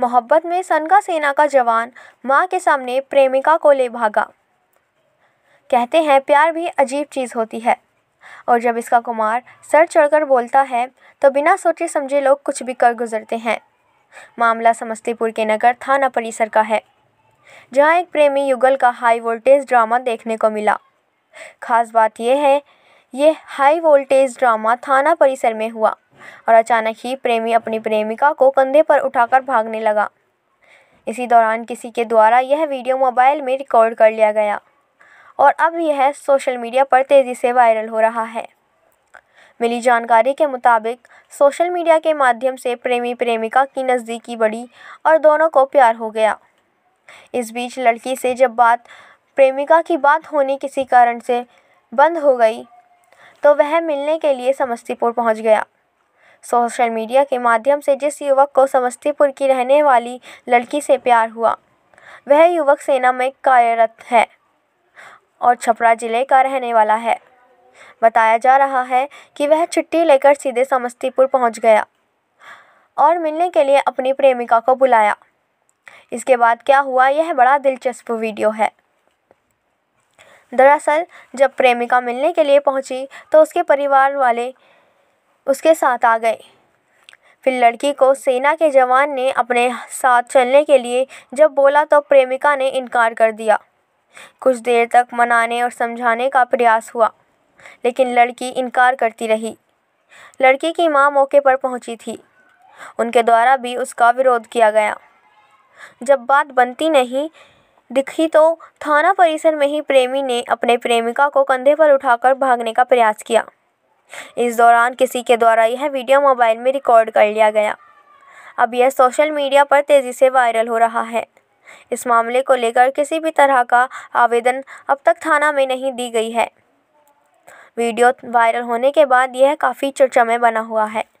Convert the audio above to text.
मोहब्बत में सनका सेना का जवान माँ के सामने प्रेमिका को ले भागा कहते हैं प्यार भी अजीब चीज़ होती है और जब इसका कुमार सर चढ़कर बोलता है तो बिना सोचे समझे लोग कुछ भी कर गुजरते हैं मामला समस्तीपुर के नगर थाना परिसर का है जहाँ एक प्रेमी युगल का हाई वोल्टेज ड्रामा देखने को मिला खास बात यह है ये हाई वोल्टेज ड्रामा थाना परिसर में हुआ और अचानक ही प्रेमी अपनी प्रेमिका को कंधे पर उठाकर भागने लगा इसी दौरान किसी के द्वारा यह वीडियो मोबाइल में रिकॉर्ड कर लिया गया और अब यह सोशल मीडिया पर तेज़ी से वायरल हो रहा है मिली जानकारी के मुताबिक सोशल मीडिया के माध्यम से प्रेमी प्रेमिका की नज़दीकी बढ़ी और दोनों को प्यार हो गया इस बीच लड़की से जब बात प्रेमिका की बात होने किसी कारण से बंद हो गई तो वह मिलने के लिए समस्तीपुर पहुंच गया सोशल मीडिया के माध्यम से जिस युवक को समस्तीपुर की रहने वाली लड़की से प्यार हुआ वह युवक सेना में कार्यरत है और छपरा ज़िले का रहने वाला है बताया जा रहा है कि वह छुट्टी लेकर सीधे समस्तीपुर पहुंच गया और मिलने के लिए अपनी प्रेमिका को बुलाया इसके बाद क्या हुआ यह बड़ा दिलचस्प वीडियो है दरअसल जब प्रेमिका मिलने के लिए पहुंची तो उसके परिवार वाले उसके साथ आ गए फिर लड़की को सेना के जवान ने अपने साथ चलने के लिए जब बोला तो प्रेमिका ने इनकार कर दिया कुछ देर तक मनाने और समझाने का प्रयास हुआ लेकिन लड़की इनकार करती रही लड़की की माँ मौके पर पहुँची थी उनके द्वारा भी उसका विरोध किया गया जब बात बनती नहीं दिखी तो थाना परिसर में ही प्रेमी ने अपने प्रेमिका को कंधे पर उठाकर भागने का प्रयास किया इस दौरान किसी के द्वारा यह वीडियो मोबाइल में रिकॉर्ड कर लिया गया अब यह सोशल मीडिया पर तेज़ी से वायरल हो रहा है इस मामले को लेकर किसी भी तरह का आवेदन अब तक थाना में नहीं दी गई है वीडियो वायरल होने के बाद यह काफ़ी चर्चा में बना हुआ है